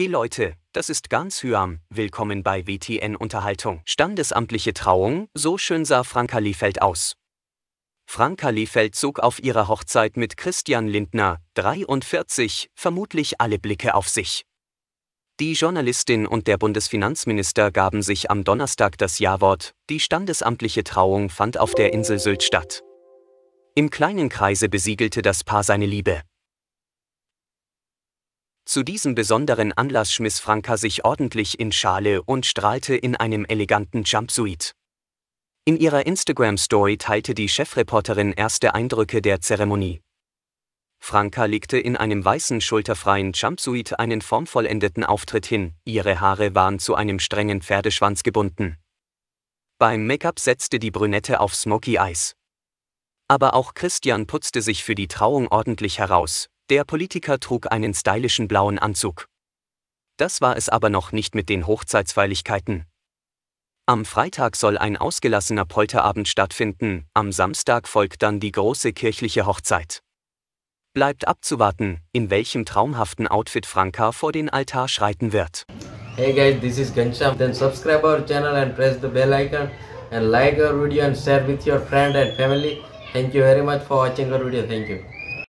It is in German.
Hey Leute, das ist ganz Hyam, willkommen bei WTN Unterhaltung. Standesamtliche Trauung, so schön sah Franka Liefeld aus. Franka Liefeld zog auf ihrer Hochzeit mit Christian Lindner, 43, vermutlich alle Blicke auf sich. Die Journalistin und der Bundesfinanzminister gaben sich am Donnerstag das Jawort, die standesamtliche Trauung fand auf der Insel Sylt statt. Im kleinen Kreise besiegelte das Paar seine Liebe. Zu diesem besonderen Anlass schmiss Franka sich ordentlich in Schale und strahlte in einem eleganten Jumpsuit. In ihrer Instagram-Story teilte die Chefreporterin erste Eindrücke der Zeremonie. Franka legte in einem weißen schulterfreien Jumpsuit einen formvollendeten Auftritt hin, ihre Haare waren zu einem strengen Pferdeschwanz gebunden. Beim Make-up setzte die Brünette auf Smoky Eyes. Aber auch Christian putzte sich für die Trauung ordentlich heraus, der Politiker trug einen stylischen blauen Anzug. Das war es aber noch nicht mit den Hochzeitsfeierlichkeiten. Am Freitag soll ein ausgelassener Polterabend stattfinden, am Samstag folgt dann die große kirchliche Hochzeit. Bleibt abzuwarten, in welchem traumhaften Outfit Franka vor den Altar schreiten wird. Hey guys, this is Gansham. Then subscribe our channel and press the bell icon and like our video and share with your friend and family. Thank you very much for watching our video. Thank you.